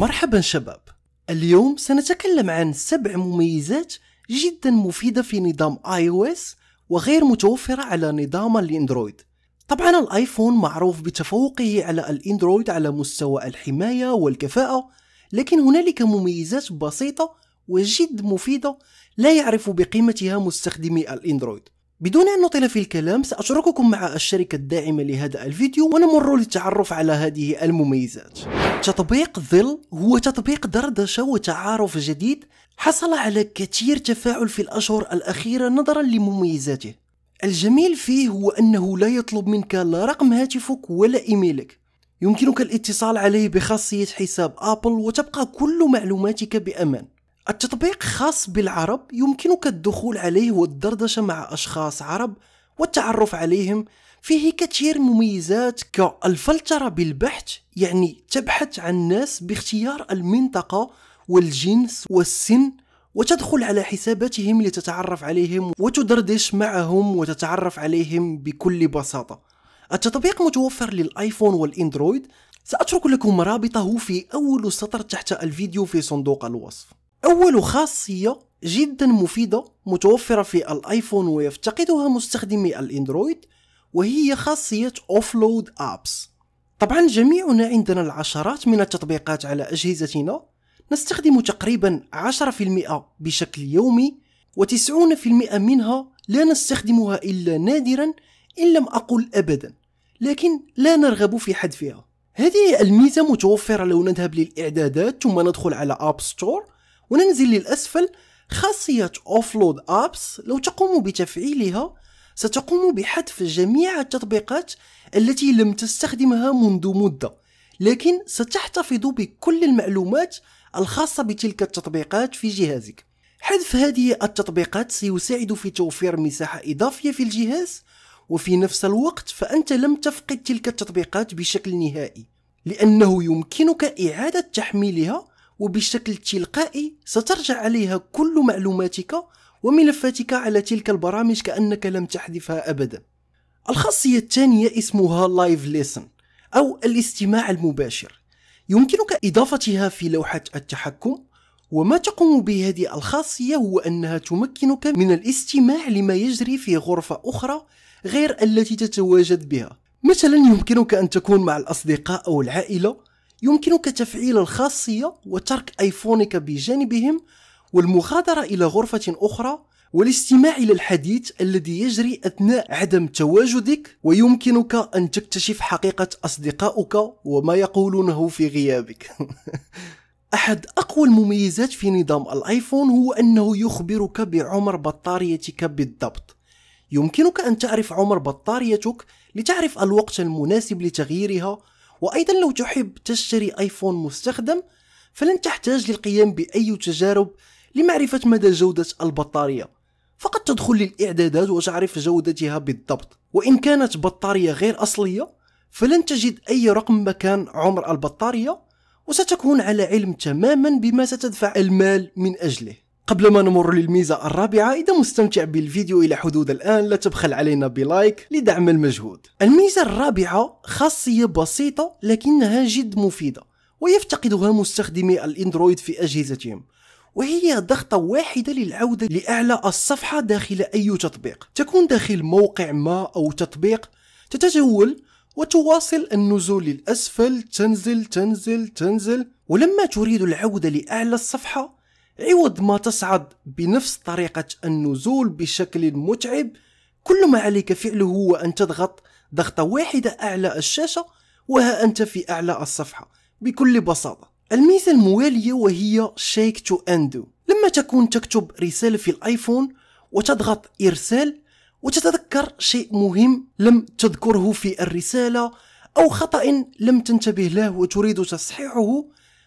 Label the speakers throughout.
Speaker 1: مرحبا شباب اليوم سنتكلم عن سبع مميزات جدا مفيدة في نظام اي او اس وغير متوفرة على نظام الاندرويد طبعا الايفون معروف بتفوقه على الاندرويد على مستوى الحماية والكفاءة لكن هنالك مميزات بسيطة وجد مفيدة لا يعرف بقيمتها مستخدمي الاندرويد بدون أن نطيل في الكلام سأترككم مع الشركة الداعمة لهذا الفيديو ونمر للتعرف على هذه المميزات تطبيق ظل هو تطبيق دردشة وتعارف جديد حصل على كثير تفاعل في الأشهر الأخيرة نظرا لمميزاته الجميل فيه هو أنه لا يطلب منك لا رقم هاتفك ولا إيميلك يمكنك الاتصال عليه بخاصية حساب أبل وتبقى كل معلوماتك بأمان التطبيق خاص بالعرب يمكنك الدخول عليه والدردشة مع أشخاص عرب والتعرف عليهم فيه كثير مميزات كالفلترة بالبحث يعني تبحث عن الناس باختيار المنطقة والجنس والسن وتدخل على حساباتهم لتتعرف عليهم وتدردش معهم وتتعرف عليهم بكل بساطة التطبيق متوفر للآيفون والإندرويد سأترك لكم رابطه في أول سطر تحت الفيديو في صندوق الوصف أول خاصية جدا مفيدة متوفرة في الآيفون ويفتقدها مستخدمي الأندرويد وهي خاصية أوفلود أبس طبعا جميعنا عندنا العشرات من التطبيقات على أجهزتنا نستخدم تقريبا 10% بشكل يومي و90% منها لا نستخدمها إلا نادرا إن لم أقل أبدا لكن لا نرغب في حذفها هذه الميزة متوفرة لو نذهب للإعدادات ثم ندخل على أب ستور وننزل للأسفل خاصية Offload Apps لو تقوم بتفعيلها ستقوم بحذف جميع التطبيقات التي لم تستخدمها منذ مدة لكن ستحتفظ بكل المعلومات الخاصة بتلك التطبيقات في جهازك حذف هذه التطبيقات سيساعد في توفير مساحة إضافية في الجهاز وفي نفس الوقت فأنت لم تفقد تلك التطبيقات بشكل نهائي لأنه يمكنك إعادة تحميلها وبشكل تلقائي سترجع عليها كل معلوماتك وملفاتك على تلك البرامج كأنك لم تحذفها أبدا الخاصية الثانية اسمها Live Listen أو الاستماع المباشر يمكنك إضافتها في لوحة التحكم وما تقوم به هذه الخاصية هو أنها تمكنك من الاستماع لما يجري في غرفة أخرى غير التي تتواجد بها مثلا يمكنك أن تكون مع الأصدقاء أو العائلة يمكنك تفعيل الخاصية وترك أيفونك بجانبهم والمغادرة إلى غرفة أخرى والاستماع إلى الحديث الذي يجري أثناء عدم تواجدك ويمكنك أن تكتشف حقيقة أصدقائك وما يقولونه في غيابك أحد أقوى المميزات في نظام الآيفون هو أنه يخبرك بعمر بطاريتك بالضبط يمكنك أن تعرف عمر بطاريتك لتعرف الوقت المناسب لتغييرها وأيضا لو تحب تشتري آيفون مستخدم فلن تحتاج للقيام بأي تجارب لمعرفة مدى جودة البطارية فقط تدخل للإعدادات وتعرف جودتها بالضبط وإن كانت بطارية غير أصلية فلن تجد أي رقم مكان عمر البطارية وستكون على علم تماما بما ستدفع المال من أجله قبل ما نمر للميزة الرابعة إذا مستمتع بالفيديو إلى حدود الآن لا تبخل علينا بلايك لدعم المجهود الميزة الرابعة خاصية بسيطة لكنها جد مفيدة ويفتقدها مستخدمي الأندرويد في أجهزتهم وهي ضغطة واحدة للعودة لأعلى الصفحة داخل أي تطبيق تكون داخل موقع ما أو تطبيق تتجول وتواصل النزول للأسفل تنزل تنزل تنزل ولما تريد العودة لأعلى الصفحة عوض ما تصعد بنفس طريقة النزول بشكل متعب كل ما عليك فعله هو أن تضغط ضغطة واحدة أعلى الشاشة وها أنت في أعلى الصفحة بكل بساطة الميزة الموالية وهي شيك تو أندو لما تكون تكتب رسالة في الآيفون وتضغط إرسال وتتذكر شيء مهم لم تذكره في الرسالة أو خطأ لم تنتبه له وتريد تصحيحه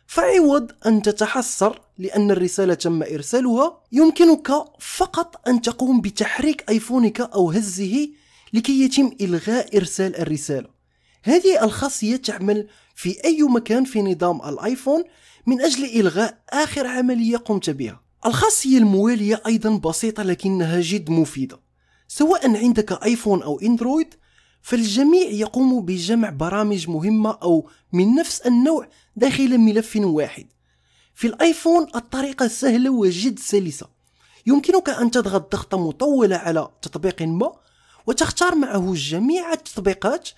Speaker 1: فعوض أن تتحسر لأن الرسالة تم إرسالها يمكنك فقط أن تقوم بتحريك أيفونك أو هزه لكي يتم إلغاء إرسال الرسالة هذه الخاصية تعمل في أي مكان في نظام الآيفون من أجل إلغاء آخر عملية قمت بها الخاصية الموالية أيضا بسيطة لكنها جد مفيدة سواء عندك آيفون أو أندرويد فالجميع يقوم بجمع برامج مهمة أو من نفس النوع داخل ملف واحد في الآيفون الطريقة سهلة وجد سلسة يمكنك أن تضغط ضغطة مطولة على تطبيق ما وتختار معه جميع التطبيقات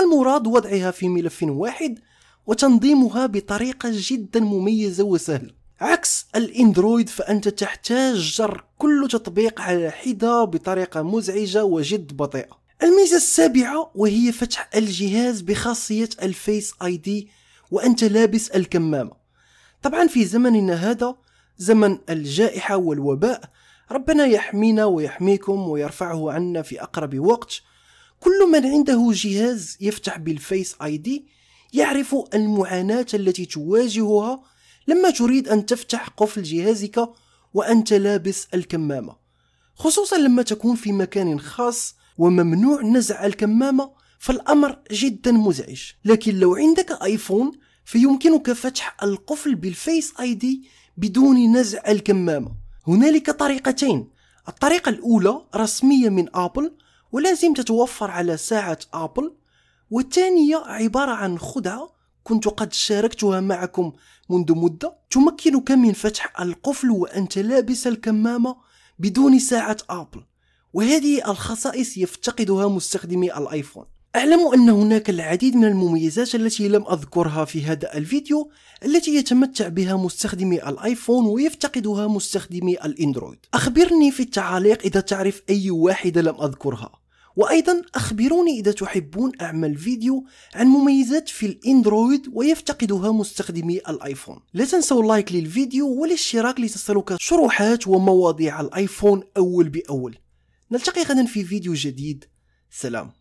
Speaker 1: المراد وضعها في ملف واحد وتنظيمها بطريقة جدا مميزة وسهلة عكس الاندرويد فأنت تحتاج جر كل تطبيق على حدة بطريقة مزعجة وجد بطيئة الميزة السابعة وهي فتح الجهاز بخاصية الفيس اي دي وانت لابس الكمامة طبعا في زمننا هذا زمن الجائحة والوباء ربنا يحمينا ويحميكم ويرفعه عنا في أقرب وقت كل من عنده جهاز يفتح بالفيس اي دي يعرف المعاناة التي تواجهها لما تريد أن تفتح قفل جهازك وأنت لابس الكمامة خصوصا لما تكون في مكان خاص وممنوع نزع الكمامة فالأمر جدا مزعج لكن لو عندك آيفون فيمكنك فتح القفل بالفيس اي دي بدون نزع الكمامة هنالك طريقتين الطريقة الأولى رسمية من أبل ولازم تتوفر على ساعة أبل والثانية عبارة عن خدعة كنت قد شاركتها معكم منذ مدة تمكنك من فتح القفل وأنت لابس الكمامة بدون ساعة أبل وهذه الخصائص يفتقدها مستخدمي الايفون أعلم أن هناك العديد من المميزات التي لم أذكرها في هذا الفيديو التي يتمتع بها مستخدمي الآيفون ويفتقدها مستخدمي الإندرويد أخبرني في التعليق إذا تعرف أي واحدة لم أذكرها وأيضا أخبروني إذا تحبون أعمل فيديو عن مميزات في الإندرويد ويفتقدها مستخدمي الآيفون لا تنسوا اللايك للفيديو والاشتراك لتصلك شروحات ومواضيع الآيفون أول بأول نلتقي غدا في فيديو جديد سلام